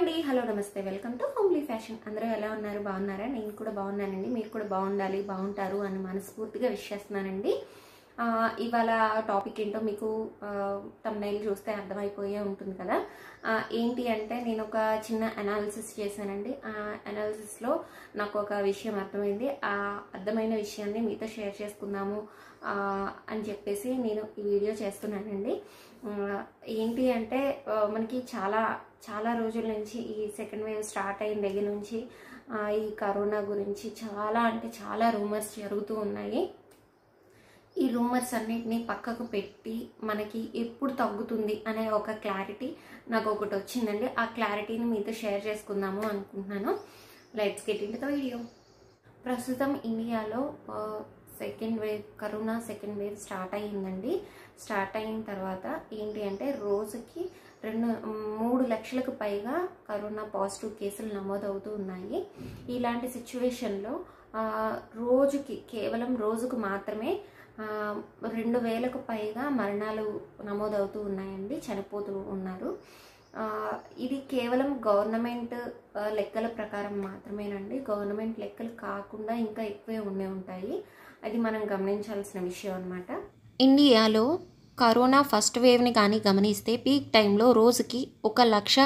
అండి హలో నమస్తే welcome to homely fashion అందరూ ఎలా ఉన్నారు బాగున్నారా నేను కూడా బాగున్నానండి మీరు కూడా బాగుండాలి బాగుంటారు అని మనస్ఫూర్తిగా విష్ చేస్తున్నానండి ఇవాళ టాపిక్ ఏంటో మీకు తమ్నైల్ చూస్తే అర్థమైపోయే ఉంటుంది కదా ఏంటి అంటే నేను ఒక చిన్న అనాలిసిస్ చేశానండి ఆ అనాలిసిస్లో నాకు ఒక విషయం అర్థమైంది ఆ అర్థమైన విషయాన్ని మీతో షేర్ చేసుకుందాము అని చెప్పేసి నేను ఈ వీడియో చేస్తున్నానండి ఏంటి అంటే మనకి చాలా చాలా రోజుల నుంచి ఈ సెకండ్ వేవ్ స్టార్ట్ అయిన దగ్గర నుంచి ఈ కరోనా గురించి చాలా అంటే చాలా రూమర్స్ జరుగుతూ ఉన్నాయి ఈ రూమర్స్ అన్నిటినీ పక్కకు పెట్టి మనకి ఎప్పుడు తగ్గుతుంది అనే ఒక క్లారిటీ నాకు ఒకటి వచ్చిందండి ఆ క్లారిటీని మీతో షేర్ చేసుకుందాము అనుకుంటున్నాను లైట్స్ గెట్ వీడియో ప్రస్తుతం ఇండియాలో second wave corona second wave start అయ్యిందండి స్టార్ట్ అయిన తర్వాత ఏంటి అంటే రోజుకి రెండు మూడు లక్షలకు పైగా కరోనా పాజిటివ్ కేసులు నమోదవుతూ ఉన్నాయి ఇలాంటి సిచ్యువేషన్లో రోజుకి కేవలం రోజుకు మాత్రమే రెండు వేలకు పైగా మరణాలు నమోదవుతూ ఉన్నాయండి చనిపోతూ ఉన్నారు ఇది కేవలం గవర్నమెంట్ లెక్కల ప్రకారం మాత్రమేనండి గవర్నమెంట్ లెక్కలు కాకుండా ఇంకా ఎక్కువే ఉండే ఉంటాయి అది మనం గమనించాల్సిన విషయం అనమాట ఇండియాలో కరోనా ఫస్ట్ వేవ్ని కానీ గమనిస్తే పీక్ టైంలో రోజుకి ఒక లక్ష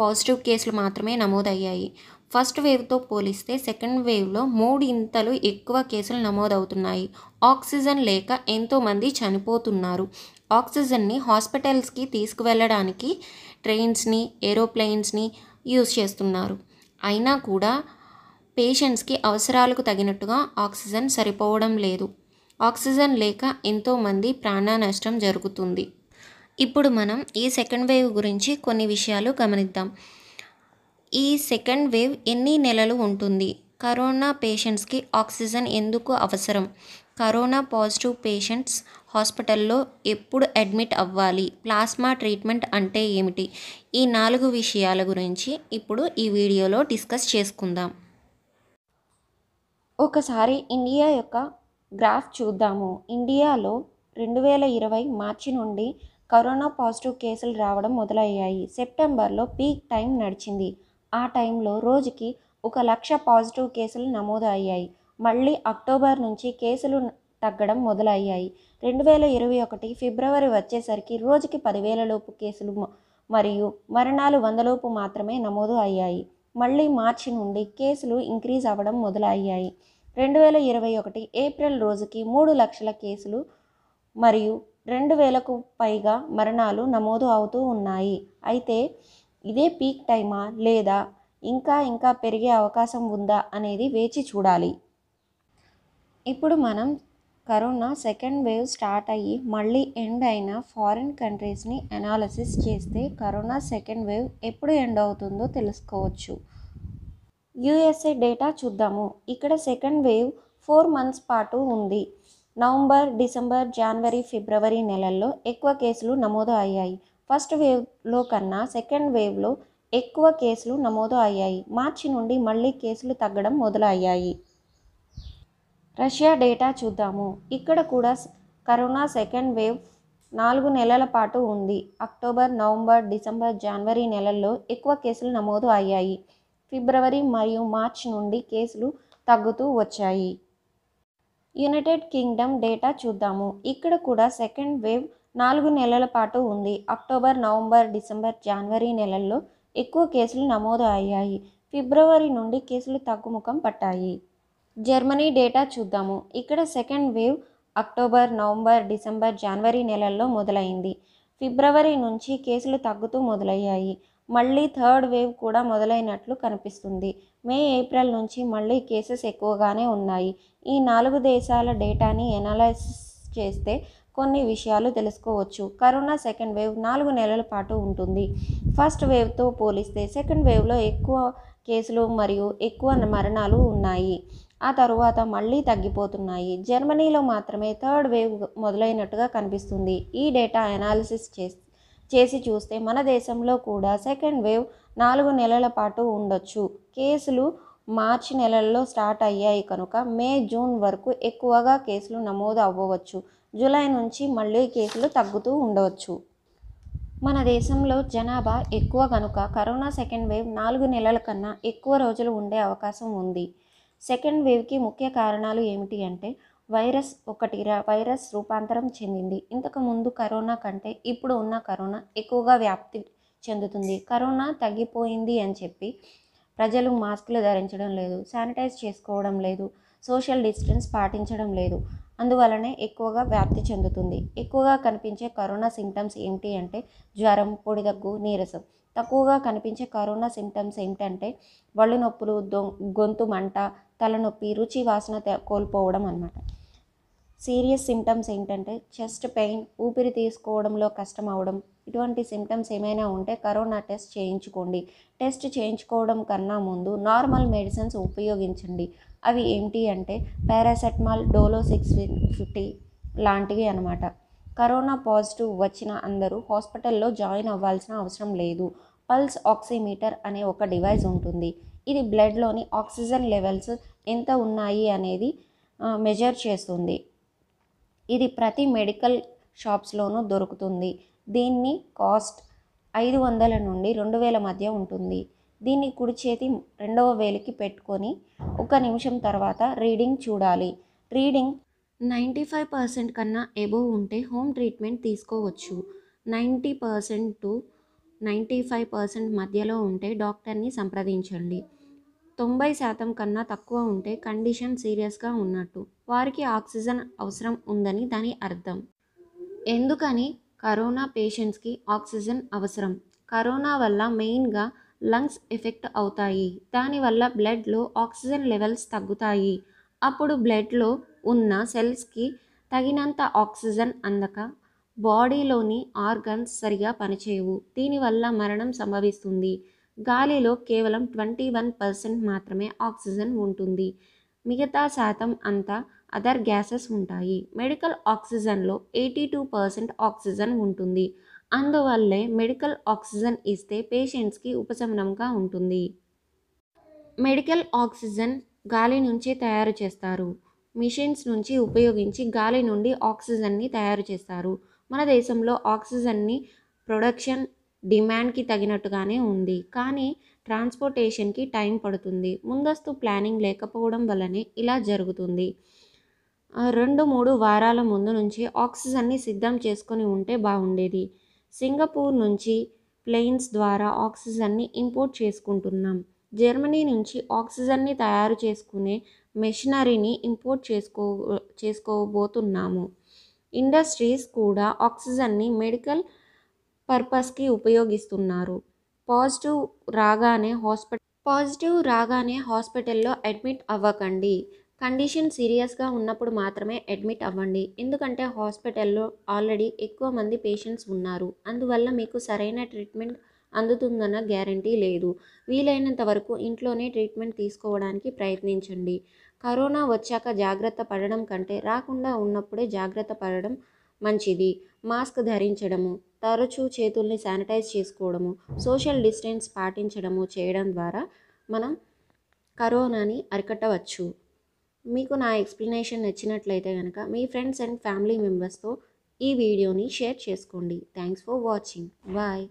పాజిటివ్ కేసులు మాత్రమే నమోదయ్యాయి ఫస్ట్ వేవ్తో పోలిస్తే సెకండ్ వేవ్లో మూడింతలు ఎక్కువ కేసులు నమోదవుతున్నాయి ఆక్సిజన్ లేక ఎంతోమంది చనిపోతున్నారు ఆక్సిజన్ని హాస్పిటల్స్కి తీసుకువెళ్ళడానికి ట్రైన్స్ని ఏరోప్లెయిన్స్ని యూజ్ చేస్తున్నారు అయినా కూడా పేషెంట్స్కి అవసరాలకు తగినట్టుగా ఆక్సిజన్ సరిపోవడం లేదు ఆక్సిజన్ లేక ఎంతోమంది ప్రాణ నష్టం జరుగుతుంది ఇప్పుడు మనం ఈ సెకండ్ వేవ్ గురించి కొన్ని విషయాలు గమనిద్దాం ఈ సెకండ్ వేవ్ ఎన్ని నెలలు ఉంటుంది కరోనా పేషెంట్స్కి ఆక్సిజన్ ఎందుకు అవసరం కరోనా పాజిటివ్ పేషెంట్స్ హాస్పిటల్లో ఎప్పుడు అడ్మిట్ అవ్వాలి ప్లాస్మా ట్రీట్మెంట్ అంటే ఏమిటి ఈ నాలుగు విషయాల గురించి ఇప్పుడు ఈ వీడియోలో డిస్కస్ చేసుకుందాం ఒకసారి ఇండియా యొక్క గ్రాఫ్ చూద్దాము ఇండియాలో రెండు వేల ఇరవై మార్చి నుండి కరోనా పాజిటివ్ కేసులు రావడం మొదలయ్యాయి సెప్టెంబర్లో పీక్ టైం నడిచింది ఆ టైంలో రోజుకి ఒక లక్ష పాజిటివ్ కేసులు నమోదు అయ్యాయి మళ్ళీ అక్టోబర్ నుంచి కేసులు తగ్గడం మొదలయ్యాయి రెండు వేల ఇరవై ఒకటి ఫిబ్రవరి వచ్చేసరికి రోజుకి పదివేల లోపు కేసులు మరియు మరణాలు వందలోపు మాత్రమే నమోదు అయ్యాయి మళ్ళీ మార్చి నుండి కేసులు ఇంక్రీజ్ అవ్వడం మొదలయ్యాయి రెండు వేల ఇరవై ఒకటి ఏప్రిల్ రోజుకి మూడు లక్షల కేసులు మరియు రెండు వేలకు పైగా మరణాలు నమోదు అవుతూ ఉన్నాయి అయితే ఇదే పీక్ టైమా లేదా ఇంకా ఇంకా పెరిగే అవకాశం ఉందా అనేది వేచి చూడాలి ఇప్పుడు మనం కరోనా సెకండ్ వేవ్ స్టార్ట్ అయ్యి మళ్ళీ ఎండ్ అయిన ఫారిన్ కంట్రీస్ని అనాలసిస్ చేస్తే కరోనా సెకండ్ వేవ్ ఎప్పుడు ఎండ్ అవుతుందో తెలుసుకోవచ్చు యుఎస్ఏ డేటా చూద్దాము ఇక్కడ సెకండ్ వేవ్ ఫోర్ మంత్స్ పాటు ఉంది నవంబర్ డిసెంబర్ జనవరి ఫిబ్రవరి నెలల్లో ఎక్కువ కేసులు నమోదు అయ్యాయి ఫస్ట్ వేవ్లో కన్నా సెకండ్ వేవ్లో ఎక్కువ కేసులు నమోదు అయ్యాయి మార్చి నుండి మళ్ళీ కేసులు తగ్గడం మొదలయ్యాయి రష్యా డేటా చూద్దాము ఇక్కడ కూడా కరోనా సెకండ్ వేవ్ నాలుగు నెలల పాటు ఉంది అక్టోబర్ నవంబర్ డిసెంబర్ జనవరి నెలల్లో ఎక్కువ కేసులు నమోదు అయ్యాయి ఫిబ్రవరి మరియు మార్చ్ నుండి కేసులు తగ్గుతూ వచ్చాయి యునైటెడ్ కింగ్డమ్ డేటా చూద్దాము ఇక్కడ కూడా సెకండ్ వేవ్ నాలుగు నెలల పాటు ఉంది అక్టోబర్ నవంబర్ డిసెంబర్ జనవరి నెలల్లో ఎక్కువ కేసులు నమోదు అయ్యాయి ఫిబ్రవరి నుండి కేసులు తగ్గుముఖం పట్టాయి జర్మనీ డేటా చూద్దాము ఇక్కడ second wave October November December జనవరి నెలల్లో మొదలైంది ఫిబ్రవరి నుంచి కేసులు తగ్గుతూ మొదలయ్యాయి మళ్ళీ థర్డ్ వేవ్ కూడా మొదలైనట్లు కనిపిస్తుంది మే ఏప్రిల్ నుంచి మళ్ళీ కేసెస్ ఎక్కువగానే ఉన్నాయి ఈ నాలుగు దేశాల డేటాని ఎనాలైసిస్ చేస్తే కొన్ని విషయాలు తెలుసుకోవచ్చు కరోనా సెకండ్ వేవ్ నాలుగు నెలల పాటు ఉంటుంది ఫస్ట్ వేవ్తో పోలిస్తే సెకండ్ వేవ్లో ఎక్కువ కేసులు మరియు ఎక్కువ మరణాలు ఉన్నాయి ఆ తరువాత మళ్ళీ తగ్గిపోతున్నాయి జర్మనీలో మాత్రమే థర్డ్ వేవ్ మొదలైనట్టుగా కనిపిస్తుంది ఈ డేటా అనాలిసిస్ చేస్తే చేసి చూస్తే మన దేశంలో కూడా సెకండ్ వేవ్ నాలుగు నెలల పాటు ఉండొచ్చు కేసులు మార్చి నెలల్లో స్టార్ట్ అయ్యాయి కనుక మే జూన్ వరకు ఎక్కువగా కేసులు నమోదు అవ్వవచ్చు జూలై నుంచి మళ్ళీ కేసులు తగ్గుతూ ఉండవచ్చు మన దేశంలో జనాభా ఎక్కువ కనుక కరోనా సెకండ్ వేవ్ నాలుగు నెలల కన్నా ఎక్కువ రోజులు ఉండే అవకాశం ఉంది సెకండ్ వేవ్కి ముఖ్య కారణాలు ఏమిటి అంటే వైరస్ ఒకటి వైరస్ రూపాంతరం చెందింది ఇంతకుముందు కరోనా కంటే ఇప్పుడు ఉన్న కరోనా ఎక్కువగా వ్యాప్తి చెందుతుంది కరోనా తగ్గిపోయింది అని చెప్పి ప్రజలు మాస్కులు ధరించడం లేదు శానిటైజ్ చేసుకోవడం లేదు సోషల్ డిస్టెన్స్ పాటించడం లేదు అందువలనే ఎక్కువగా వ్యాప్తి చెందుతుంది ఎక్కువగా కనిపించే కరోనా సింటమ్స్ ఏంటి అంటే జ్వరం పొడిదగ్గు నీరసం తక్కువగా కనిపించే కరోనా సింటమ్స్ ఏంటంటే వళ్ళు నొప్పులు గొంతు మంట తలనొప్పి రుచి వాసన కోల్పోవడం అనమాట సీరియస్ సిమ్టమ్స్ ఏంటంటే చెస్ట్ పెయిన్ ఊపిరి తీసుకోవడంలో కష్టం అవడం ఇటువంటి సిమ్టమ్స్ ఏమైనా ఉంటే కరోనా టెస్ట్ చేయించుకోండి టెస్ట్ చేయించుకోవడం కన్నా ముందు నార్మల్ మెడిసిన్స్ ఉపయోగించండి అవి ఏంటి అంటే పారాసెటమాల్ డోలో సిక్స్ ఫిఫ్టీ లాంటివి అనమాట కరోనా పాజిటివ్ వచ్చిన అందరూ హాస్పిటల్లో జాయిన్ అవ్వాల్సిన అవసరం లేదు పల్స్ ఆక్సిమీటర్ అనే ఒక డివైస్ ఉంటుంది ఇది బ్లడ్లోని ఆక్సిజన్ లెవెల్స్ ఎంత ఉన్నాయి అనేది మెజర్ చేస్తుంది ఇది ప్రతి మెడికల్ షాప్స్లోనూ దొరుకుతుంది దీన్ని కాస్ట్ ఐదు వందల నుండి రెండు వేల మధ్య ఉంటుంది దీన్ని కుడి చేతి రెండవ వేలికి పెట్టుకొని ఒక నిమిషం తర్వాత రీడింగ్ చూడాలి రీడింగ్ నైంటీ ఫైవ్ పర్సెంట్ కన్నా ఎబోవ్ ఉంటే హోమ్ ట్రీట్మెంట్ తీసుకోవచ్చు ninety percent to ninety five percent మధ్యలో ఉంటే డాక్టర్ని సంప్రదించండి తొంభై శాతం కన్నా తక్కువ ఉంటే కండిషన్ సీరియస్గా ఉన్నట్టు వారికి ఆక్సిజన్ అవసరం ఉందని దాని అర్థం ఎందుకని కరోనా పేషెంట్స్కి ఆక్సిజన్ అవసరం కరోనా వల్ల మెయిన్గా లంగ్స్ ఎఫెక్ట్ అవుతాయి దానివల్ల బ్లడ్లో ఆక్సిజన్ లెవెల్స్ తగ్గుతాయి అప్పుడు బ్లడ్లో ఉన్న సెల్స్కి తగినంత ఆక్సిజన్ అందక బాడీలోని ఆర్గన్స్ సరిగా పనిచేయవు దీనివల్ల మరణం సంభవిస్తుంది గాలిలో కేవలం ట్వంటీ వన్ పర్సెంట్ మాత్రమే ఆక్సిజన్ ఉంటుంది మిగతా శాతం అంతా అదర్ గ్యాసెస్ ఉంటాయి మెడికల్ ఆక్సిజన్లో ఎయిటీ టూ పర్సెంట్ ఆక్సిజన్ ఉంటుంది అందువల్లే మెడికల్ ఆక్సిజన్ ఇస్తే పేషెంట్స్కి ఉపశమనంగా ఉంటుంది మెడికల్ ఆక్సిజన్ గాలి నుంచి తయారు చేస్తారు మిషన్స్ నుంచి ఉపయోగించి గాలి నుండి ఆక్సిజన్ని తయారు చేస్తారు మన దేశంలో ఆక్సిజన్ని ప్రొడక్షన్ డిమాండ్కి తగినట్టుగానే ఉంది కానీ ట్రాన్స్పోర్టేషన్కి టైం పడుతుంది ముందస్తు ప్లానింగ్ లేకపోవడం వల్లనే ఇలా జరుగుతుంది రెండు మూడు వారాల ముందు నుంచి ఆక్సిజన్ని సిద్ధం చేసుకొని ఉంటే బాగుండేది సింగపూర్ నుంచి ప్లెయిన్స్ ద్వారా ఆక్సిజన్ని ఇంపోర్ట్ చేసుకుంటున్నాం జర్మనీ నుంచి ఆక్సిజన్ని తయారు చేసుకునే మెషినరీని ఇంపోర్ట్ చేసుకో చేసుకోబోతున్నాము ఇండస్ట్రీస్ కూడా ఆక్సిజన్ని మెడికల్ పర్పస్కి ఉపయోగిస్తున్నారు పాజిటివ్ రాగానే హాస్పిటల్ పాజిటివ్ రాగానే హాస్పిటల్లో అడ్మిట్ అవ్వకండి కండిషన్ సీరియస్గా ఉన్నప్పుడు మాత్రమే అడ్మిట్ అవ్వండి ఎందుకంటే హాస్పిటల్లో ఆల్రెడీ ఎక్కువ మంది పేషెంట్స్ ఉన్నారు అందువల్ల మీకు సరైన ట్రీట్మెంట్ అందుతుందన్న గ్యారంటీ లేదు వీలైనంత వరకు ఇంట్లోనే ట్రీట్మెంట్ తీసుకోవడానికి ప్రయత్నించండి కరోనా వచ్చాక జాగ్రత్త పడడం కంటే రాకుండా ఉన్నప్పుడే జాగ్రత్త పడడం మంచిది మాస్క్ ధరించడము తరచూ చేతుల్ని శానిటైజ్ చేసుకోవడము సోషల్ డిస్టెన్స్ పాటించడము చేయడం ద్వారా మనం కరోనాని అరికట్టవచ్చు మీకు నా ఎక్స్ప్లెనేషన్ నచ్చినట్లయితే కనుక మీ ఫ్రెండ్స్ అండ్ ఫ్యామిలీ మెంబర్స్తో ఈ వీడియోని షేర్ చేసుకోండి థ్యాంక్స్ ఫర్ వాచింగ్ బాయ్